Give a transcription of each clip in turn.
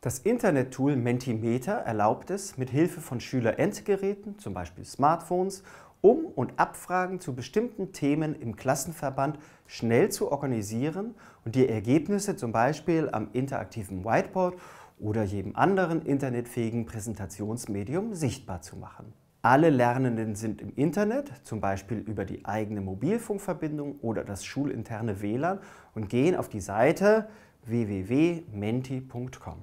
Das Internettool Mentimeter erlaubt es, mit Hilfe von Schüler-Endgeräten, zum Beispiel Smartphones, Um- und Abfragen zu bestimmten Themen im Klassenverband schnell zu organisieren und die Ergebnisse zum Beispiel am interaktiven Whiteboard oder jedem anderen internetfähigen Präsentationsmedium sichtbar zu machen. Alle Lernenden sind im Internet, zum Beispiel über die eigene Mobilfunkverbindung oder das schulinterne WLAN und gehen auf die Seite www.menti.com.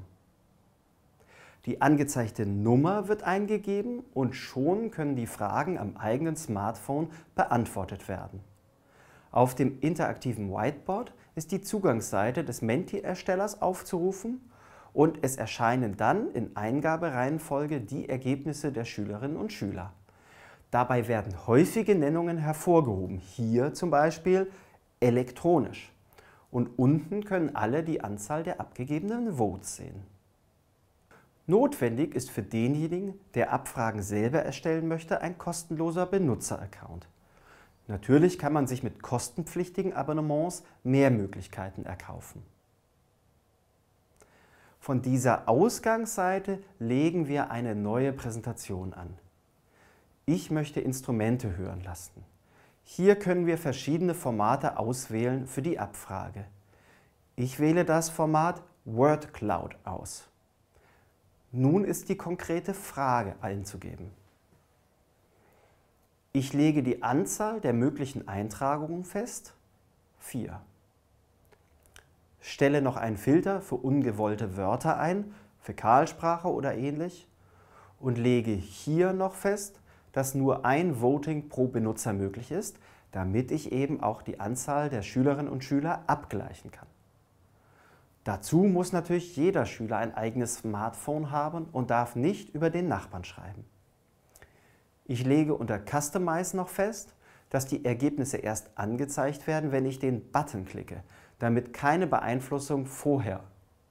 Die angezeigte Nummer wird eingegeben und schon können die Fragen am eigenen Smartphone beantwortet werden. Auf dem interaktiven Whiteboard ist die Zugangsseite des Menti-Erstellers aufzurufen und es erscheinen dann in Eingabereihenfolge die Ergebnisse der Schülerinnen und Schüler. Dabei werden häufige Nennungen hervorgehoben, hier zum Beispiel elektronisch. Und unten können alle die Anzahl der abgegebenen Votes sehen. Notwendig ist für denjenigen, der Abfragen selber erstellen möchte, ein kostenloser Benutzeraccount. Natürlich kann man sich mit kostenpflichtigen Abonnements mehr Möglichkeiten erkaufen. Von dieser Ausgangsseite legen wir eine neue Präsentation an. Ich möchte Instrumente hören lassen. Hier können wir verschiedene Formate auswählen für die Abfrage. Ich wähle das Format Word Cloud aus. Nun ist die konkrete Frage einzugeben. Ich lege die Anzahl der möglichen Eintragungen fest, 4. Stelle noch einen Filter für ungewollte Wörter ein, Fäkalsprache oder ähnlich, und lege hier noch fest, dass nur ein Voting pro Benutzer möglich ist, damit ich eben auch die Anzahl der Schülerinnen und Schüler abgleichen kann. Dazu muss natürlich jeder Schüler ein eigenes Smartphone haben und darf nicht über den Nachbarn schreiben. Ich lege unter Customize noch fest, dass die Ergebnisse erst angezeigt werden, wenn ich den Button klicke, damit keine Beeinflussung vorher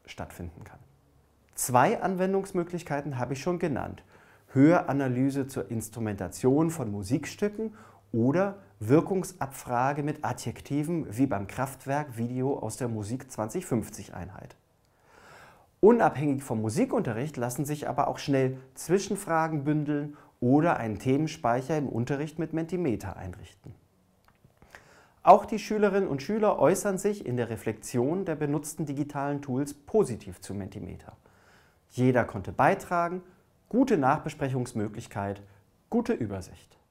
stattfinden kann. Zwei Anwendungsmöglichkeiten habe ich schon genannt. Höheranalyse zur Instrumentation von Musikstücken oder Wirkungsabfrage mit Adjektiven wie beim Kraftwerk-Video aus der Musik 2050-Einheit. Unabhängig vom Musikunterricht lassen sich aber auch schnell Zwischenfragen bündeln oder einen Themenspeicher im Unterricht mit Mentimeter einrichten. Auch die Schülerinnen und Schüler äußern sich in der Reflexion der benutzten digitalen Tools positiv zu Mentimeter. Jeder konnte beitragen, gute Nachbesprechungsmöglichkeit, gute Übersicht.